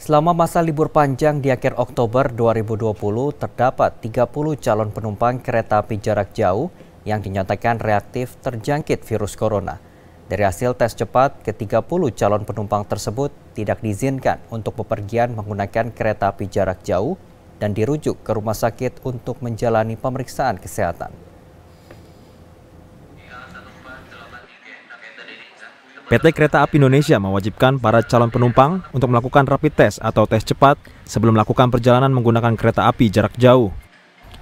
Selama masa libur panjang di akhir Oktober 2020, terdapat 30 calon penumpang kereta api jarak jauh yang dinyatakan reaktif terjangkit virus corona. Dari hasil tes cepat, ke-30 calon penumpang tersebut tidak diizinkan untuk bepergian menggunakan kereta api jarak jauh dan dirujuk ke rumah sakit untuk menjalani pemeriksaan kesehatan. PT Kereta Api Indonesia mewajibkan para calon penumpang untuk melakukan rapid test atau tes cepat sebelum melakukan perjalanan menggunakan kereta api jarak jauh.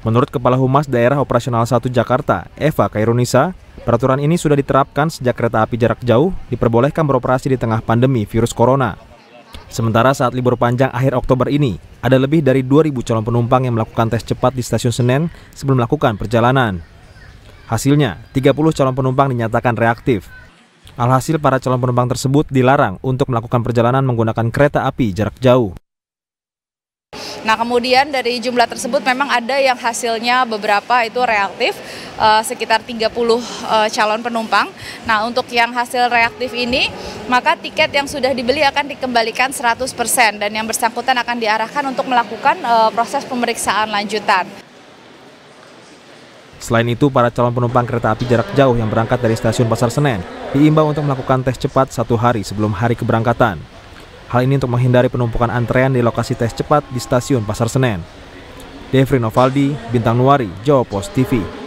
Menurut Kepala Humas Daerah Operasional 1 Jakarta, Eva Kairunisa, peraturan ini sudah diterapkan sejak kereta api jarak jauh diperbolehkan beroperasi di tengah pandemi virus corona. Sementara saat libur panjang akhir Oktober ini, ada lebih dari 2.000 calon penumpang yang melakukan tes cepat di stasiun Senen sebelum melakukan perjalanan. Hasilnya, 30 calon penumpang dinyatakan reaktif, Alhasil para calon penumpang tersebut dilarang untuk melakukan perjalanan menggunakan kereta api jarak jauh. Nah kemudian dari jumlah tersebut memang ada yang hasilnya beberapa itu reaktif uh, sekitar 30 uh, eh, calon penumpang. Nah untuk yang hasil reaktif ini maka tiket yang sudah dibeli akan dikembalikan 100% dan yang bersangkutan akan diarahkan untuk melakukan uh, proses pemeriksaan lanjutan. Selain itu, para calon penumpang kereta api jarak jauh yang berangkat dari stasiun Pasar Senen diimbau untuk melakukan tes cepat satu hari sebelum hari keberangkatan. Hal ini untuk menghindari penumpukan antrean di lokasi tes cepat di stasiun Pasar Senen. Devri Novaldi, Bintang Nuari, Jawa Post TV.